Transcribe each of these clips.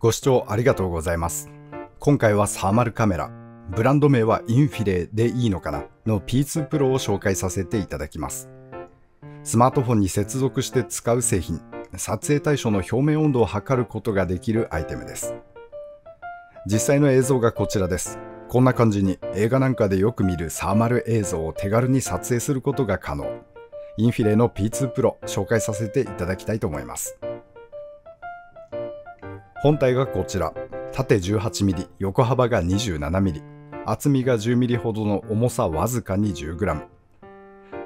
ご視聴ありがとうございます。今回はサーマルカメラ、ブランド名はインフィレでいいのかなの P2 プロを紹介させていただきます。スマートフォンに接続して使う製品、撮影対象の表面温度を測ることができるアイテムです。実際の映像がこちらです。こんな感じに映画なんかでよく見るサーマル映像を手軽に撮影することが可能。インフィレの P2 プロ紹介させていただきたいと思います。本体がこちら縦 18mm 横幅が 27mm 厚みが 10mm ほどの重さわずかに 10g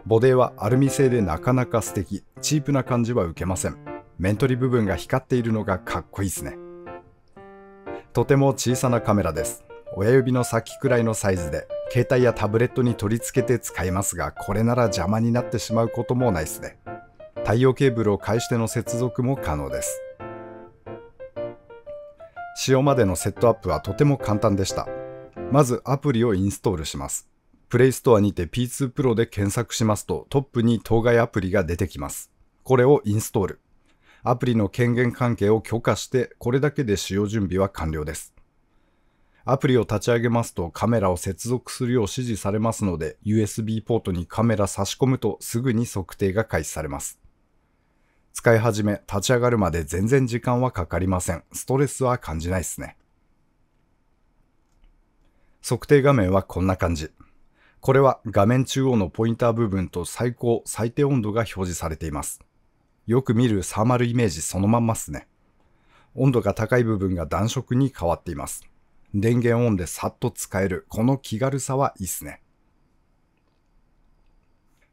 ボディはアルミ製でなかなか素敵チープな感じは受けません面取り部分が光っているのがかっこいいですねとても小さなカメラです親指の先くらいのサイズで携帯やタブレットに取り付けて使いますがこれなら邪魔になってしまうこともないですね太陽ケーブルを介しての接続も可能です使用までのセットアップはとても簡単でした。まずアプリをインストールします。Play s t o にて P2 Pro で検索しますとトップに当該アプリが出てきます。これをインストール。アプリの権限関係を許可して、これだけで使用準備は完了です。アプリを立ち上げますとカメラを接続するよう指示されますので、USB ポートにカメラ差し込むとすぐに測定が開始されます。使い始め、立ち上がるまで全然時間はかかりません。ストレスは感じないですね。測定画面はこんな感じ。これは画面中央のポインター部分と最高、最低温度が表示されています。よく見るサーマルイメージそのまんますね。温度が高い部分が暖色に変わっています。電源オンでさっと使える、この気軽さはいいっすね。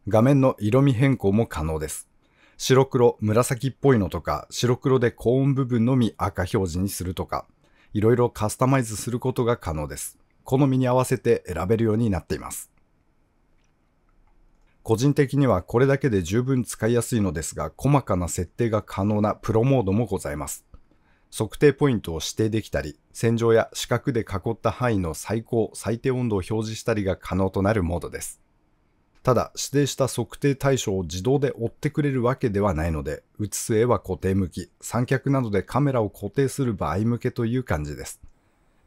画面の色味変更も可能です。白黒、紫っぽいのとか、白黒で高音部分のみ赤表示にするとか、いろいろカスタマイズすることが可能です。好みに合わせて選べるようになっています。個人的にはこれだけで十分使いやすいのですが、細かな設定が可能なプロモードもございます。測定ポイントを指定できたり、線上や四角で囲った範囲の最高、最低温度を表示したりが可能となるモードです。ただ、指定した測定対象を自動で追ってくれるわけではないので、写す絵は固定向き、三脚などでカメラを固定する場合向けという感じです。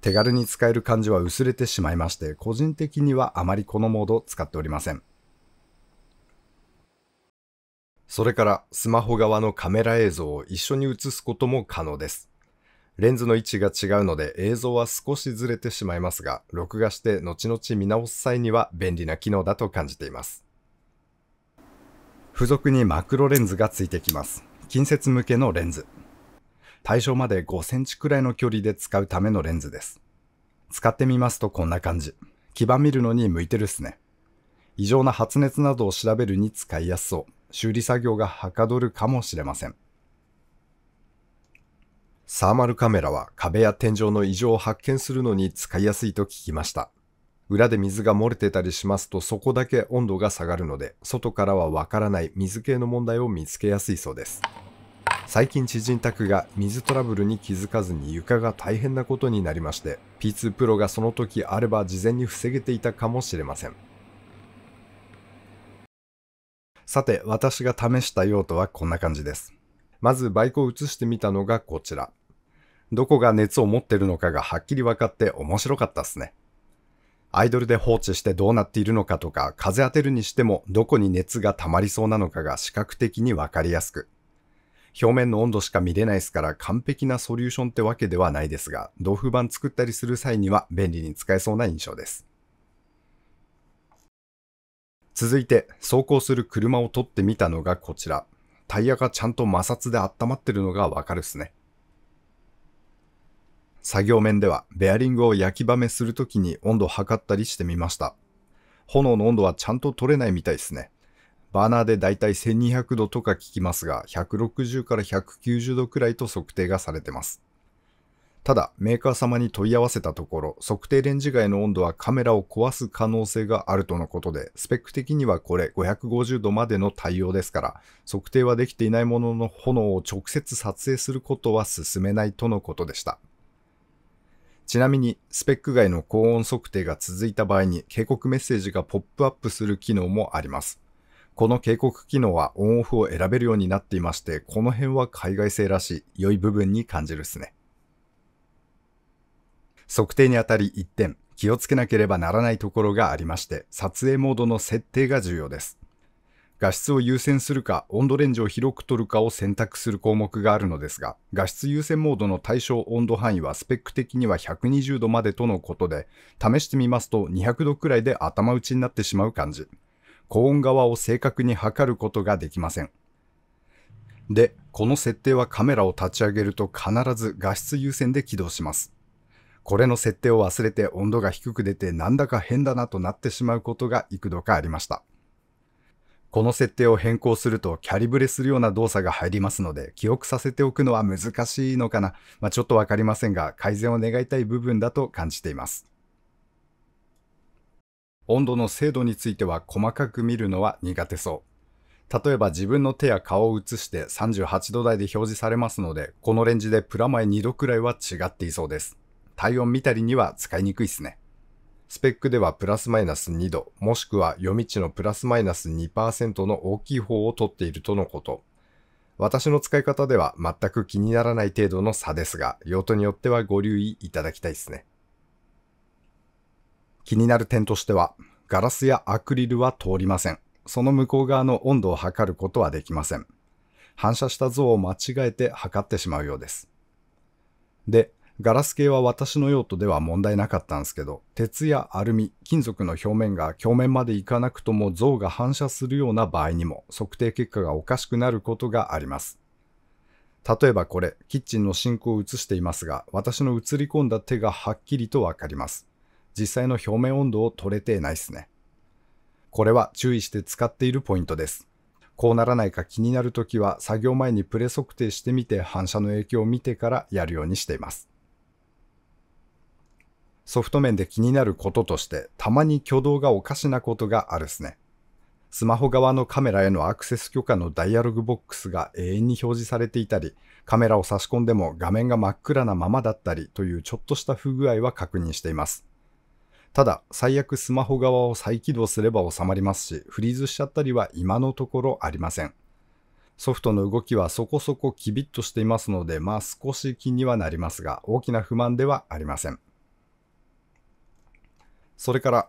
手軽に使える感じは薄れてしまいまして、個人的にはあまりこのモードを使っておりません。それから、スマホ側のカメラ映像を一緒に映すことも可能です。レンズの位置が違うので映像は少しずれてしまいますが、録画して後々見直す際には便利な機能だと感じています。付属にマクロレンズが付いてきます。近接向けのレンズ。対象まで5センチくらいの距離で使うためのレンズです。使ってみますとこんな感じ。基板見るのに向いてるっすね。異常な発熱などを調べるに使いやすそう。修理作業がはかどるかもしれません。サーマルカメラは壁や天井の異常を発見するのに使いやすいと聞きました。裏で水が漏れてたりしますとそこだけ温度が下がるので、外からはわからない水系の問題を見つけやすいそうです。最近知人宅が水トラブルに気づかずに床が大変なことになりまして P2 プロがその時あれば事前に防げていたかもしれませんさて私が試した用途はこんな感じですまずバイクを移してみたのがこちらどこが熱を持ってるのかがはっきり分かって面白かったっすね。アイドルで放置してどうなっているのかとか、風当てるにしてもどこに熱が溜まりそうなのかが視覚的に分かりやすく。表面の温度しか見れないですから完璧なソリューションってわけではないですが、同腐板作ったりする際には便利に使えそうな印象です。続いて、走行する車を撮ってみたのがこちら。タイヤがちゃんと摩擦で温まってるのがわかるっすね。作業面ではベアリングを焼きばめするときに温度を測ったりしてみました。炎の温度はちゃんと取れないみたいですね。バーナーでだいたい1200度とか聞きますが、160から190度くらいと測定がされてます。ただ、メーカー様に問い合わせたところ、測定レンジ外の温度はカメラを壊す可能性があるとのことで、スペック的にはこれ550度までの対応ですから、測定はできていないものの炎を直接撮影することは進めないとのことでした。ちなみに、スペック外の高温測定が続いた場合に警告メッセージがポップアップする機能もあります。この警告機能はオンオフを選べるようになっていまして、この辺は海外製らしい良い部分に感じるっすね。測定にあたり1点、気をつけなければならないところがありまして、撮影モードの設定が重要です。画質を優先するか温度レンジを広く取るかを選択する項目があるのですが、画質優先モードの対象温度範囲はスペック的には120度までとのことで、試してみますと200度くらいで頭打ちになってしまう感じ。高温側を正確に測ることができません。で、この設定はカメラを立ち上げると必ず画質優先で起動します。これの設定を忘れて温度が低く出てなんだか変だなとなってしまうことが幾度かありました。この設定を変更するとキャリブレするような動作が入りますので、記憶させておくのは難しいのかな。まあ、ちょっとわかりませんが、改善を願いたい部分だと感じています。温度の精度については細かく見るのは苦手そう。例えば自分の手や顔を映して38度台で表示されますので、このレンジでプラマイ2度くらいは違っていそうです。体温見たりには使いにくいですね。スペックではプラスマイナス2度、もしくは夜道のプラスマイナス2%の大きい方を取っているとのこと。私の使い方では全く気にならない程度の差ですが、用途によってはご留意いただきたいですね。気になる点としては、ガラスやアクリルは通りません。その向こう側の温度を測ることはできません。反射した像を間違えて測ってしまうようです。で、ガラス系は私の用途では問題なかったんですけど、鉄やアルミ、金属の表面が表面までいかなくとも像が反射するような場合にも測定結果がおかしくなることがあります。例えばこれ、キッチンのシンクを映していますが、私の映り込んだ手がはっきりとわかります。実際の表面温度を取れてないっすね。これは注意して使っているポイントです。こうならないか気になるときは、作業前にプレ測定してみて反射の影響を見てからやるようにしています。ソフト面で気になることとして、たまに挙動がおかしなことがあるっすね。スマホ側のカメラへのアクセス許可のダイアログボックスが永遠に表示されていたり、カメラを差し込んでも画面が真っ暗なままだったりというちょっとした不具合は確認しています。ただ、最悪スマホ側を再起動すれば収まりますし、フリーズしちゃったりは今のところありません。ソフトの動きはそこそこキビッとしていますので、まあ少し気にはなりますが、大きな不満ではありません。それから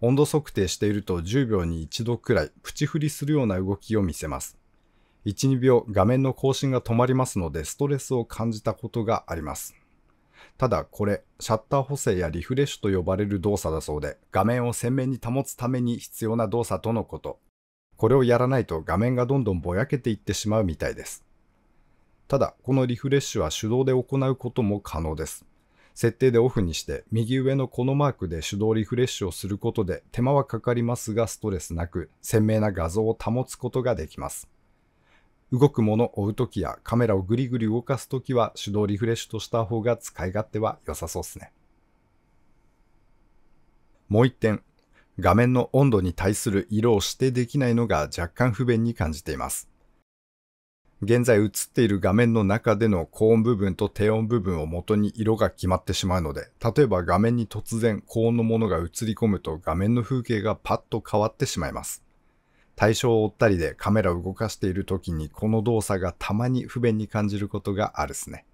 温度測定していると10秒に1度くらいプチ振りするような動きを見せます。1、2秒画面の更新が止まりますのでストレスを感じたことがあります。ただこれ、シャッター補正やリフレッシュと呼ばれる動作だそうで、画面を鮮明に保つために必要な動作とのこと。これをやらないと画面がどんどんぼやけていってしまうみたいです。ただ、このリフレッシュは手動で行うことも可能です。設定でオフにして、右上のこのマークで手動リフレッシュをすることで手間はかかりますがストレスなく、鮮明な画像を保つことができます。動くものを追うときやカメラをぐりぐり動かすときは手動リフレッシュとした方が使い勝手は良さそうですね。もう一点、画面の温度に対する色を指定できないのが若干不便に感じています。現在映っている画面の中での高音部分と低音部分を元に色が決まってしまうので、例えば画面に突然高音のものが映り込むと画面の風景がパッと変わってしまいます。対象を追ったりでカメラを動かしている時にこの動作がたまに不便に感じることがあるっすね。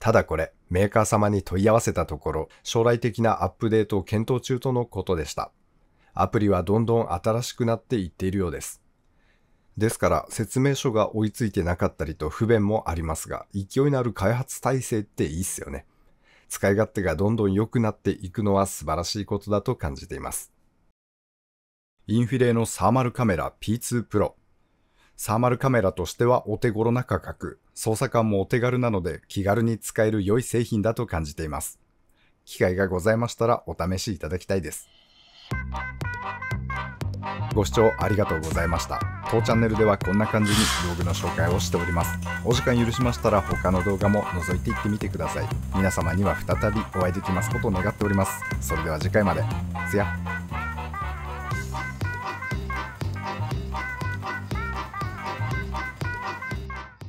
ただこれ、メーカー様に問い合わせたところ、将来的なアップデートを検討中とのことでした。アプリはどんどん新しくなっていっているようです。ですから説明書が追いついてなかったりと不便もありますが、勢いのある開発体制っていいっすよね。使い勝手がどんどん良くなっていくのは素晴らしいことだと感じています。インフィレのサーマルカメラ P2 Pro。サーマルカメラとしてはお手頃な価格、操作感もお手軽なので気軽に使える良い製品だと感じています。機会がございましたらお試しいただきたいです。ご視聴ありがとうございました。当チャンネルではこんな感じに道具の紹介をしております。お時間許しましたら他の動画も覗いていってみてください。皆様には再びお会いできますことを願っております。それでは次回まで。や。